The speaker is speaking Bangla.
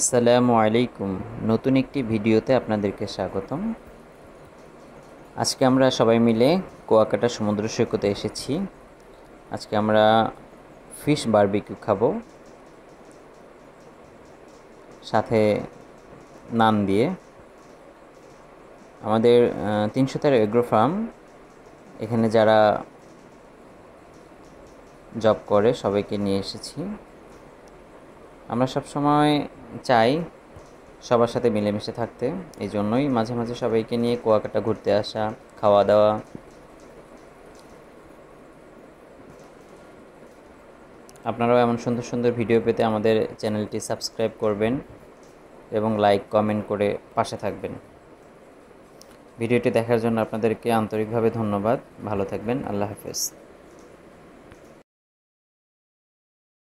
আসসালামু আলাইকুম নতুন একটি ভিডিওতে আপনাদেরকে স্বাগতম আজকে আমরা সবাই মিলে কুয়াকাটা সমুদ্র সৈকতে এসেছি আজকে আমরা ফিশ বার্বিকিউ খাবো সাথে নান দিয়ে আমাদের তিনশো এগ্রো ফার্ম এখানে যারা জব করে সবাইকে নিয়ে এসেছি আমরা সবসময় চাই সবার সাথে মিলেমিশে থাকতে এই জন্যই মাঝে মাঝে সবাইকে নিয়ে কুয়াকাটা ঘুরতে আসা খাওয়া দাওয়া আপনারাও এমন সুন্দর সুন্দর ভিডিও পেতে আমাদের চ্যানেলটি সাবস্ক্রাইব করবেন এবং লাইক কমেন্ট করে পাশে থাকবেন ভিডিওটি দেখার জন্য আপনাদেরকে আন্তরিকভাবে ধন্যবাদ ভালো থাকবেন আল্লাহ হাফেজ